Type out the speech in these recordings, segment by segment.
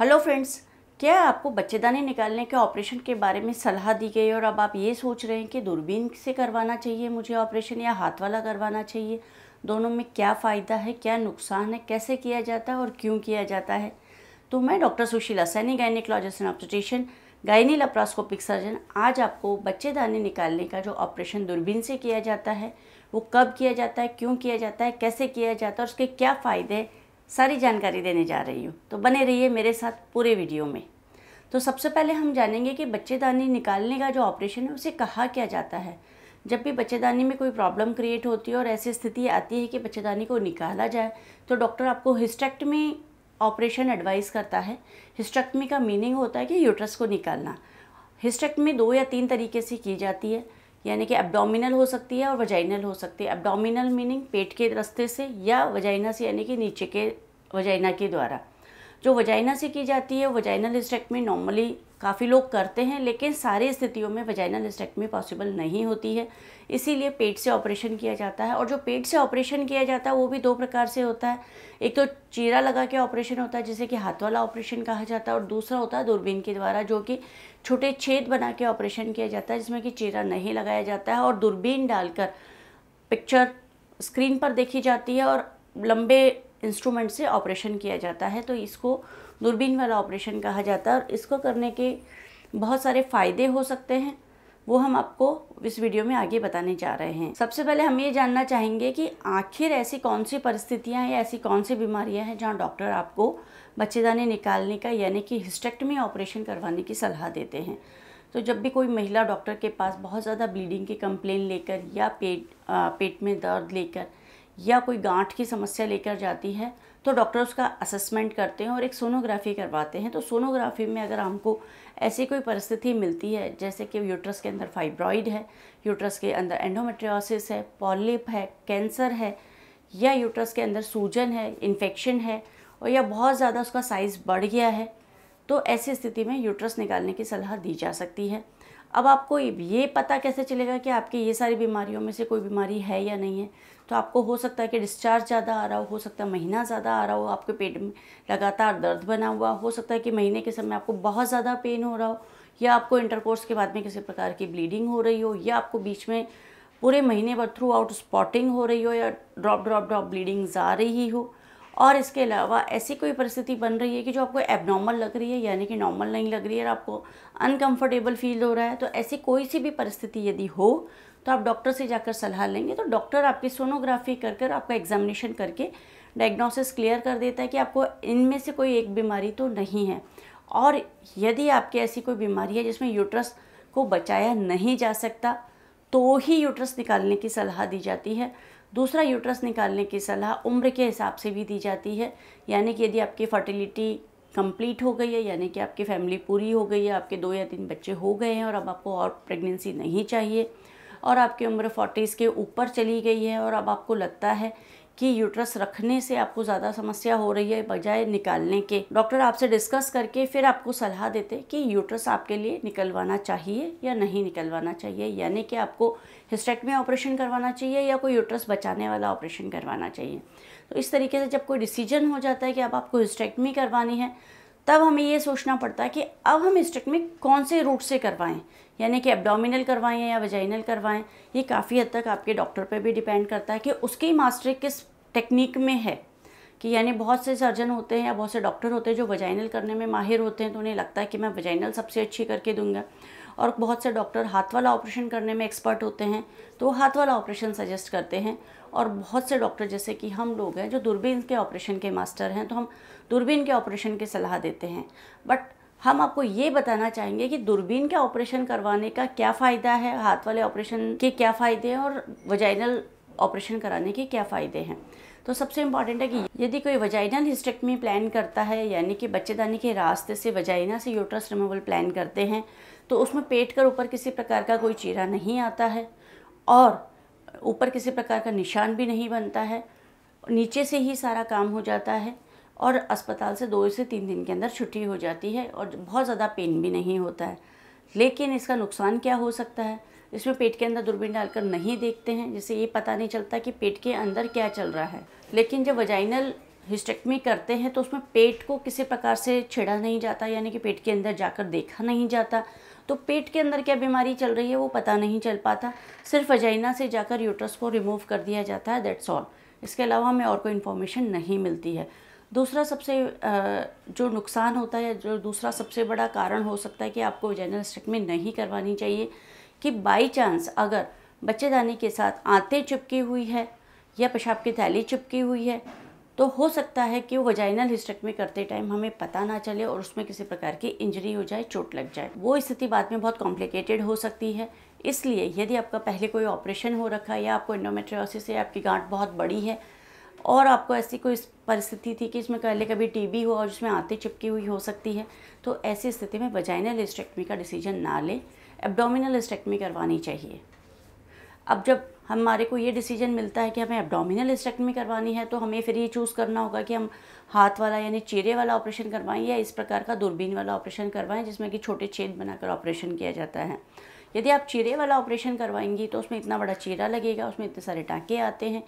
hello friends क्या आपको बच्चेदानी निकालने के ऑपरेशन के बारे में सलाह दी गई और अब आप ये सोच रहे हैं कि दूरबीन से करवाना चाहिए मुझे ऑपरेशन या हाथ वाला करवाना चाहिए दोनों में क्या फ़ायदा है क्या नुकसान है कैसे किया जाता है और क्यों किया जाता है तो मैं doctor Sushila Saini gynaecologist and obstetrician gynae laparoscopic surgeon आज आपको बच्चेदानी निकालने का जो ऑपरेशन दूरबीन से किया जाता है वो कब किया जाता है क्यों किया जाता है कैसे किया जाता है और उसके क्या फ़ायदे सारी जानकारी देने जा रही हूँ तो बने रहिए मेरे साथ पूरे वीडियो में तो सबसे पहले हम जानेंगे कि बच्चेदानी निकालने का जो ऑपरेशन है उसे कहा क्या जाता है जब भी बच्चेदानी में कोई प्रॉब्लम क्रिएट होती है और ऐसी स्थिति आती है कि बच्चेदानी को निकाला जाए तो डॉक्टर आपको हिस्टेक्टमी ऑपरेशन एडवाइस करता है हिस्टेक्टमी का मीनिंग होता है कि यूट्रस को निकालना हिस्टेक्टमी दो या तीन तरीके से की जाती है यानी कि एब्डोमिनल हो सकती है और वजाइनल हो सकती है एब्डोमिनल मीनिंग पेट के रास्ते से या वजाइना से यानी कि नीचे के वजाइना के द्वारा जो वजाइना से की जाती है वजाइनल स्ट्रेक में नॉर्मली काफ़ी लोग करते हैं लेकिन सारी स्थितियों में वजाइनल में पॉसिबल नहीं होती है इसीलिए पेट से ऑपरेशन किया जाता है और जो पेट से ऑपरेशन किया जाता है वो भी दो प्रकार से होता है एक तो चीरा लगा के ऑपरेशन होता है जिसे कि हाथ वाला ऑपरेशन कहा जाता है और दूसरा होता है दूरबीन के द्वारा जो कि छोटे छेद बना के ऑपरेशन किया जाता है जिसमें कि चीरा नहीं लगाया जाता है और दूरबीन डालकर पिक्चर स्क्रीन पर देखी जाती है और लंबे इंस्ट्रूमेंट से ऑपरेशन किया जाता है तो इसको दूरबीन वाला ऑपरेशन कहा जाता है और इसको करने के बहुत सारे फ़ायदे हो सकते हैं वो हम आपको इस वीडियो में आगे बताने जा रहे हैं सबसे पहले हम ये जानना चाहेंगे कि आखिर ऐसी कौन सी परिस्थितियाँ या ऐसी कौन सी बीमारियाँ हैं जहाँ डॉक्टर आपको बच्चेदानी निकालने का यानी कि हिस्टेक्टमी ऑपरेशन करवाने की सलाह देते हैं तो जब भी कोई महिला डॉक्टर के पास बहुत ज़्यादा ब्लीडिंग की कंप्लेन लेकर या पेट आ, पेट में दर्द लेकर या कोई गांठ की समस्या लेकर जाती है तो डॉक्टर उसका असेसमेंट करते हैं और एक सोनोग्राफी करवाते हैं तो सोनोग्राफी में अगर हमको ऐसी कोई परिस्थिति मिलती है जैसे कि यूट्रस के अंदर फाइब्रॉइड है यूट्रस के अंदर एंडोमेट्रियोसिस है पॉलिप है कैंसर है या यूट्रस के अंदर सूजन है इन्फेक्शन है और या बहुत ज़्यादा उसका साइज़ बढ़ गया है तो ऐसी स्थिति में यूट्रस निकालने की सलाह दी जा सकती है अब आपको ये पता कैसे चलेगा कि आपकी ये सारी बीमारियों में से कोई बीमारी है या नहीं है तो आपको हो सकता है कि डिस्चार्ज ज़्यादा आ रहा हो हो सकता है महीना ज़्यादा आ रहा हो आपके पेट में लगातार दर्द बना हुआ हो सकता है कि महीने के समय आपको बहुत ज़्यादा पेन हो रहा हो या आपको इंटरकोर्स के बाद में किसी प्रकार की ब्लीडिंग हो रही हो या आपको बीच में पूरे महीने भर थ्रू आउट स्पॉटिंग हो रही हो या ड्रॉप ड्रॉप ड्रॉप ब्लीडिंग्स आ रही हो और इसके अलावा ऐसी कोई परिस्थिति बन रही है कि जो आपको एबनॉर्मल लग रही है यानी कि नॉर्मल नहीं लग रही है और आपको अनकंफर्टेबल फील हो रहा है तो ऐसी कोई सी भी परिस्थिति यदि हो तो आप डॉक्टर से जाकर सलाह लेंगे तो डॉक्टर आपकी सोनोग्राफी कर कर आपका एग्जामिनेशन करके डायग्नोसिस क्लियर कर देता है कि आपको इनमें से कोई एक बीमारी तो नहीं है और यदि आपकी ऐसी कोई बीमारी है जिसमें यूट्रस को बचाया नहीं जा सकता तो ही यूट्रस निकालने की सलाह दी जाती है दूसरा यूट्रस निकालने की सलाह उम्र के हिसाब से भी दी जाती है यानी कि यदि आपकी फर्टिलिटी कंप्लीट हो गई है यानी कि आपकी फैमिली पूरी हो गई है आपके दो या तीन बच्चे हो गए हैं और अब आपको और प्रेगनेंसी नहीं चाहिए और आपकी उम्र फोर्टीज़ के ऊपर चली गई है और अब आपको लगता है कि यूट्रस रखने से आपको ज़्यादा समस्या हो रही है बजाय निकालने के डॉक्टर आपसे डिस्कस करके फिर आपको सलाह देते कि यूट्रस आपके लिए निकलवाना चाहिए या नहीं निकलवाना चाहिए यानी कि आपको हिस्टेक्टमी ऑपरेशन करवाना चाहिए या कोई यूट्रस बचाने वाला ऑपरेशन करवाना चाहिए तो इस तरीके से जब कोई डिसीजन हो जाता है कि अब आपको हिस्टेक्टमी करवानी है तब हमें ये सोचना पड़ता है कि अब हम स्टक में कौन से रूट से करवाएं यानी कि एब्डोमिनल करवाएं या वजाइनल करवाएं ये काफ़ी हद तक आपके डॉक्टर पर भी डिपेंड करता है कि उसकी मास्टरी किस टेक्निक में है कि यानी बहुत से सर्जन होते हैं या बहुत से डॉक्टर होते हैं जो वजाइनल करने में माहिर होते हैं तो उन्हें लगता है कि मैं वजाइनल सबसे अच्छी करके दूंगा और बहुत से डॉक्टर हाथ वाला ऑपरेशन करने में एक्सपर्ट होते हैं तो हाथ वाला ऑपरेशन सजेस्ट करते हैं और बहुत से डॉक्टर जैसे कि हम लोग हैं जो दूरबीन के ऑपरेशन के मास्टर हैं तो हम दूरबीन के ऑपरेशन की सलाह देते हैं बट हम आपको ये बताना चाहेंगे कि दूरबीन का ऑपरेशन करवाने का क्या फ़ायदा है हाथ वाले ऑपरेशन के क्या फ़ायदे हैं और वजाइनल ऑपरेशन कराने के क्या फ़ायदे हैं तो सबसे इम्पॉर्टेंट है कि यदि कोई वजाइनल हिस्टेक्टमी प्लान करता है यानी कि बच्चेदानी के रास्ते से वजाइना से यूट्रस रिमूवल प्लान करते हैं तो उसमें पेट कर ऊपर किसी प्रकार का कोई चीरा नहीं आता है और ऊपर किसी प्रकार का निशान भी नहीं बनता है नीचे से ही सारा काम हो जाता है और अस्पताल से दो से तीन दिन के अंदर छुट्टी हो जाती है और बहुत ज़्यादा पेन भी नहीं होता है लेकिन इसका नुकसान क्या हो सकता है इसमें पेट के अंदर दूरबीन डालकर नहीं देखते हैं जिससे ये पता नहीं चलता कि पेट के अंदर क्या चल रहा है लेकिन जब वजाइनल हिस्टेक्टमी करते हैं तो उसमें पेट को किसी प्रकार से छेड़ा नहीं जाता यानी कि पेट के अंदर जाकर देखा नहीं जाता तो पेट के अंदर क्या बीमारी चल रही है वो पता नहीं चल पाता सिर्फ अजाइना से जाकर यूट्रस को रिमूव कर दिया जाता है दैट्स ऑल इसके अलावा हमें और कोई इन्फॉर्मेशन नहीं मिलती है दूसरा सबसे जो नुकसान होता है जो दूसरा सबसे बड़ा कारण हो सकता है कि आपको वजाइनल हिस्टेक्टमी नहीं करवानी चाहिए कि बाई चांस अगर बच्चेदानी के साथ आंतें चिपकी हुई है या पेशाब की थैली चिपकी हुई है तो हो सकता है कि वो वजाइनल हिस्टेक्टमी करते टाइम हमें पता ना चले और उसमें किसी प्रकार की इंजरी हो जाए चोट लग जाए वो स्थिति बाद में बहुत कॉम्प्लिकेटेड हो सकती है इसलिए यदि आपका पहले कोई ऑपरेशन हो रखा है या आपको इंडोमेट्रियोसिस या आपकी गांठ बहुत बड़ी है और आपको ऐसी कोई परिस्थिति थी कि इसमें पहले कभी टीबी हो और जिसमें आते चिपकी हुई हो सकती है तो ऐसी स्थिति में वजाइनल हिस्टेक्टमी का डिसीजन ना लें एब्डोमिनल हिस्टेक्टमी करवानी चाहिए अब जब हमारे को ये डिसीजन मिलता है कि हमें एब्डोमिनल स्टेक्टमी करवानी है तो हमें फिर ये चूज़ करना होगा कि हम हाथ वाला यानी चेहरे वाला ऑपरेशन करवाएं या इस प्रकार का दूरबीन वाला ऑपरेशन करवाएं जिसमें कि छोटे छेद बनाकर ऑपरेशन किया जाता है यदि आप चेहरे वाला ऑपरेशन करवाएंगी तो उसमें इतना बड़ा चेहरा लगेगा उसमें इतने सारे टाँके आते हैं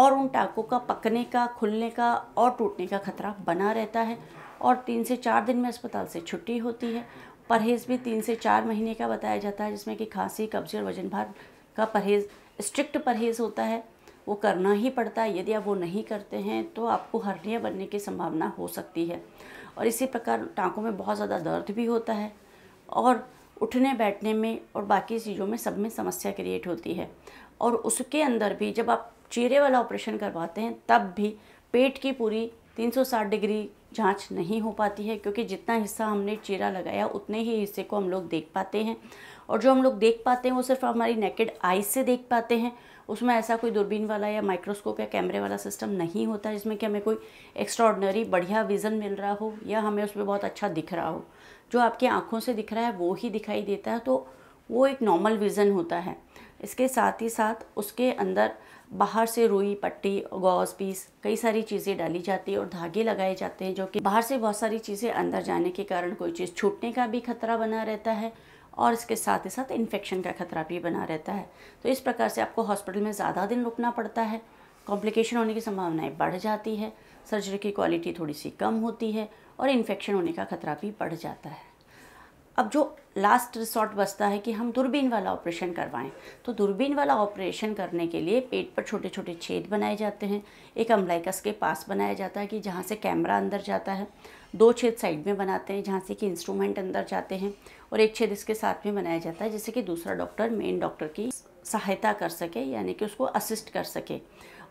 और उन टाँकों का पकने का खुलने का और टूटने का खतरा बना रहता है और तीन से चार दिन में अस्पताल से छुट्टी होती है परहेज़ भी तीन से चार महीने का बताया जाता है जिसमें कि खांसी कब्जे और वजन भार का परहेज़ स्ट्रिक्ट परहेज़ होता है वो करना ही पड़ता है यदि आप वो नहीं करते हैं तो आपको हर्निया बनने की संभावना हो सकती है और इसी प्रकार टाँकों में बहुत ज़्यादा दर्द भी होता है और उठने बैठने में और बाकी चीज़ों में सब में समस्या क्रिएट होती है और उसके अंदर भी जब आप चीरे वाला ऑपरेशन करवाते हैं तब भी पेट की पूरी 360 डिग्री जांच नहीं हो पाती है क्योंकि जितना हिस्सा हमने चीरा लगाया उतने ही हिस्से को हम लोग देख पाते हैं और जो हम लोग देख पाते हैं वो सिर्फ हमारी नेकेड आइज से देख पाते हैं उसमें ऐसा कोई दूरबीन वाला या माइक्रोस्कोप या कैमरे वाला सिस्टम नहीं होता जिसमें कि हमें कोई एक्स्ट्रॉडनरी बढ़िया विज़न मिल रहा हो या हमें उसमें बहुत अच्छा दिख रहा हो जो आपकी आँखों से दिख रहा है वो ही दिखाई देता है तो वो एक नॉर्मल विज़न होता है इसके साथ ही साथ उसके अंदर बाहर से रुई पट्टी गॉज पीस कई सारी चीज़ें डाली जाती है और धागे लगाए जाते हैं जो कि बाहर से बहुत सारी चीज़ें अंदर जाने के कारण कोई चीज़ छूटने का भी खतरा बना रहता है और इसके साथ ही साथ इन्फेक्शन का खतरा भी बना रहता है तो इस प्रकार से आपको हॉस्पिटल में ज़्यादा दिन रुकना पड़ता है कॉम्प्लिकेशन होने की संभावनाएं बढ़ जाती है सर्जरी की क्वालिटी थोड़ी सी कम होती है और इन्फेक्शन होने का खतरा भी बढ़ जाता है अब जो लास्ट रिसॉर्ट बचता है कि हम दूरबीन वाला ऑपरेशन करवाएं तो दूरबीन वाला ऑपरेशन करने के लिए पेट पर छोटे छोटे छेद बनाए जाते हैं एक अम्बलाइकस के पास बनाया जाता है कि जहाँ से कैमरा अंदर जाता है दो छेद साइड में बनाते हैं जहाँ से कि इंस्ट्रूमेंट अंदर जाते हैं और एक छेद इसके साथ में बनाया जाता है जिससे कि दूसरा डॉक्टर मेन डॉक्टर की सहायता कर सके यानी कि उसको असिस्ट कर सके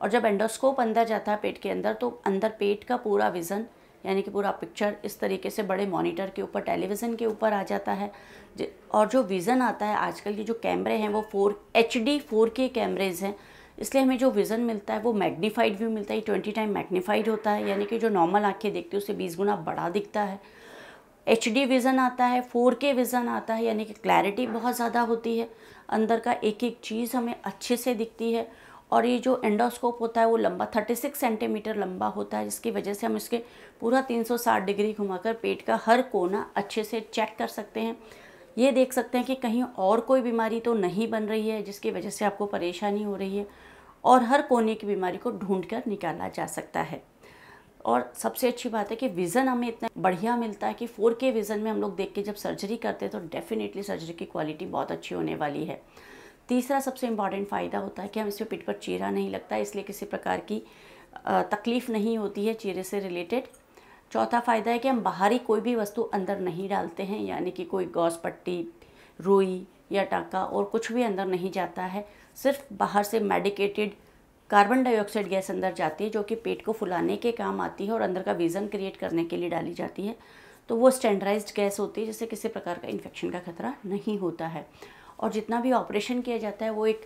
और जब एंडोस्कोप अंदर जाता है पेट के अंदर तो अंदर पेट का पूरा विज़न यानी कि पूरा पिक्चर इस तरीके से बड़े मॉनिटर के ऊपर टेलीविज़न के ऊपर आ जाता है और जो विज़न आता है आजकल के जो कैमरे हैं वो four H D four K cameras हैं इसलिए हमें जो विज़न मिलता है वो मैग्नीफाइड व्यू मिलता है ट्वेंटी टाइम मैग्नीफाइड होता है यानी कि जो नॉर्मल आँखें देखती है उसे बीस गुना बड़ा दिखता है एच डी विज़न आता है फोर के विज़न आता है यानी कि क्लैरिटी बहुत ज़्यादा होती है अंदर का एक एक चीज़ हमें अच्छे से दिखती है और ये जो एंडोस्कोप होता है वो लंबा 36 सेंटीमीटर लंबा होता है जिसकी वजह से हम इसके पूरा 360 डिग्री घुमाकर पेट का हर कोना अच्छे से चेक कर सकते हैं ये देख सकते हैं कि कहीं और कोई बीमारी तो नहीं बन रही है जिसकी वजह से आपको परेशानी हो रही है और हर कोने की बीमारी को ढूंढ कर निकाला जा सकता है और सबसे अच्छी बात है कि विज़न हमें इतना बढ़िया मिलता है कि फोर विज़न में हम लोग देख के जब सर्जरी करते हैं तो डेफ़िनेटली सर्जरी की क्वालिटी बहुत अच्छी होने वाली है तीसरा सबसे इम्पॉर्टेंट फ़ायदा होता है कि हम इसमें पिट पर चीरा नहीं लगता इसलिए किसी प्रकार की तकलीफ़ नहीं होती है चीरे से रिलेटेड चौथा फ़ायदा है कि हम बाहरी कोई भी वस्तु अंदर नहीं डालते हैं यानी कि कोई गौस पट्टी रुई या टाका और कुछ भी अंदर नहीं जाता है सिर्फ बाहर से मेडिकेटेड कार्बन डाइऑक्साइड गैस अंदर जाती है जो कि पेट को फुलाने के काम आती है और अंदर का विज़न क्रिएट करने के लिए डाली जाती है तो वो स्टैंडर्डाइज्ड गैस होती है जिससे किसी प्रकार का इन्फेक्शन का खतरा नहीं होता है और जितना भी ऑपरेशन किया जाता है वो एक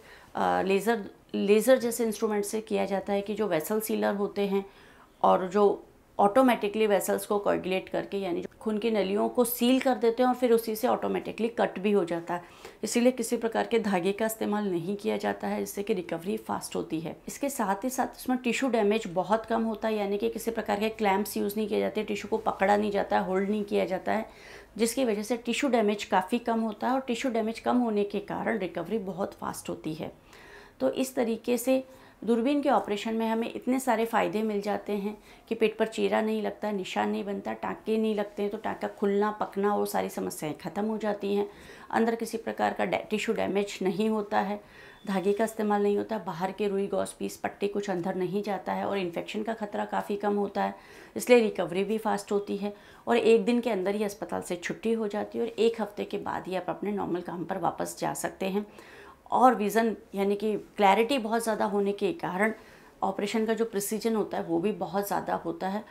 लेज़र लेज़र जैसे इंस्ट्रूमेंट से किया जाता है कि जो वेसल सीलर होते हैं और जो ऑटोमेटिकली वेसल्स को कोर्डिलेट करके यानी खून की नलियों को सील कर देते हैं और फिर उसी से ऑटोमेटिकली कट भी हो जाता है इसीलिए किसी प्रकार के धागे का इस्तेमाल नहीं किया जाता है जिससे कि रिकवरी फास्ट होती है इसके साथ ही साथ इसमें टिश्यू डैमेज बहुत कम होता है यानी कि किसी प्रकार के क्लैम्प्स यूज़ नहीं किए जाते टिश्यू को पकड़ा नहीं जाता है होल्ड नहीं किया जाता है जिसकी वजह से टिशू डैमेज काफ़ी कम होता है और टिशू डैमेज कम होने के कारण रिकवरी बहुत फास्ट होती है तो इस तरीके से दूरबीन के ऑपरेशन में हमें इतने सारे फ़ायदे मिल जाते हैं कि पेट पर चीरा नहीं लगता निशान नहीं बनता टाँके नहीं लगते हैं तो टाँका खुलना पकना वो सारी समस्याएं ख़त्म हो जाती हैं अंदर किसी प्रकार का टिश्यू डैमेज नहीं होता है धागे का इस्तेमाल नहीं होता बाहर के रुई गौस पीस पट्टी कुछ अंदर नहीं जाता है और इन्फेक्शन का खतरा काफ़ी कम होता है इसलिए रिकवरी भी फास्ट होती है और एक दिन के अंदर ही अस्पताल से छुट्टी हो जाती है और एक हफ्ते के बाद ही आप अपने नॉर्मल काम पर वापस जा सकते हैं और विज़न यानी कि क्लैरिटी बहुत ज़्यादा होने के कारण ऑपरेशन का जो प्रिसीजन होता है वो भी बहुत ज़्यादा होता है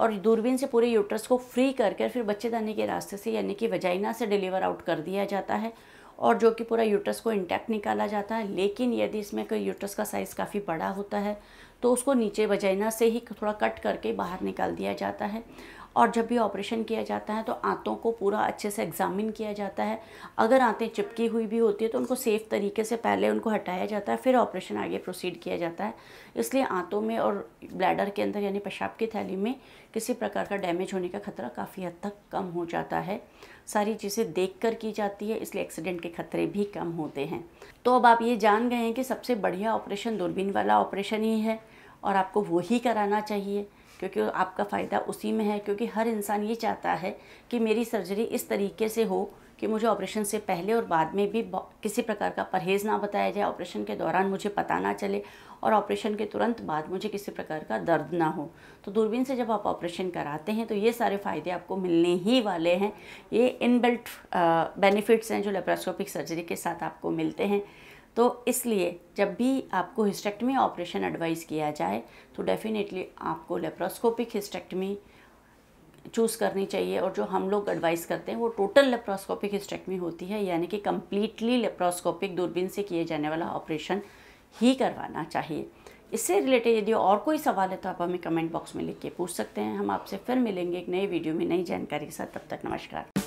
और दूरबीन से पूरे यूट्रस को फ्री करके फिर फिर बच्चेदानी के रास्ते से यानी कि वजाइना से डिलीवर आउट कर दिया जाता है और जो कि पूरा यूट्रस को इंटैक्ट निकाला जाता है लेकिन यदि इसमें कोई यूट्रस का साइज़ काफ़ी बड़ा होता है तो उसको नीचे वजाइना से ही थोड़ा कट करके बाहर निकाल दिया जाता है और जब भी ऑपरेशन किया जाता है तो आंतों को पूरा अच्छे से एग्ज़ामिन किया जाता है अगर आंतें चिपकी हुई भी होती है तो उनको सेफ़ तरीके से पहले उनको हटाया जाता है फिर ऑपरेशन आगे प्रोसीड किया जाता है इसलिए आंतों में और ब्लैडर के अंदर यानी पेशाब की थैली में किसी प्रकार का डैमेज होने का खतरा काफ़ी हद तक कम हो जाता है सारी चीज़ें देख कर की जाती है इसलिए एक्सीडेंट के खतरे भी कम होते हैं तो अब आप ये जान गए हैं कि सबसे बढ़िया ऑपरेशन दूरबीन वाला ऑपरेशन ही है और आपको वही कराना चाहिए क्योंकि आपका फ़ायदा उसी में है क्योंकि हर इंसान ये चाहता है कि मेरी सर्जरी इस तरीके से हो कि मुझे ऑपरेशन से पहले और बाद में भी किसी प्रकार का परहेज़ ना बताया जाए ऑपरेशन के दौरान मुझे पता ना चले और ऑपरेशन के तुरंत बाद मुझे किसी प्रकार का दर्द ना हो तो दूरबीन से जब आप ऑपरेशन कराते हैं तो ये सारे फ़ायदे आपको मिलने ही वाले हैं ये इनबिल्ट बेनिफिट्स हैं जो लेप्रोस्कोपिक सर्जरी के साथ आपको मिलते हैं तो इसलिए जब भी आपको हिस्टेक्टमी ऑपरेशन एडवाइस किया जाए तो डेफ़िनेटली आपको लेप्रोस्कोपिक हिस्टेक्टमी चूज़ करनी चाहिए और जो हम लोग एडवाइस करते हैं वो टोटल लेप्रोस्कोपिक हिस्टेक्टमी होती है यानी कि कम्प्लीटली लेप्रोस्कोपिक दूरबीन से किए जाने वाला ऑपरेशन ही करवाना चाहिए इससे रिलेटेड यदि और कोई सवाल है तो आप हमें कमेंट बॉक्स में लिख के पूछ सकते हैं हम आपसे फिर मिलेंगे एक नई वीडियो में नई जानकारी के साथ तब तक नमस्कार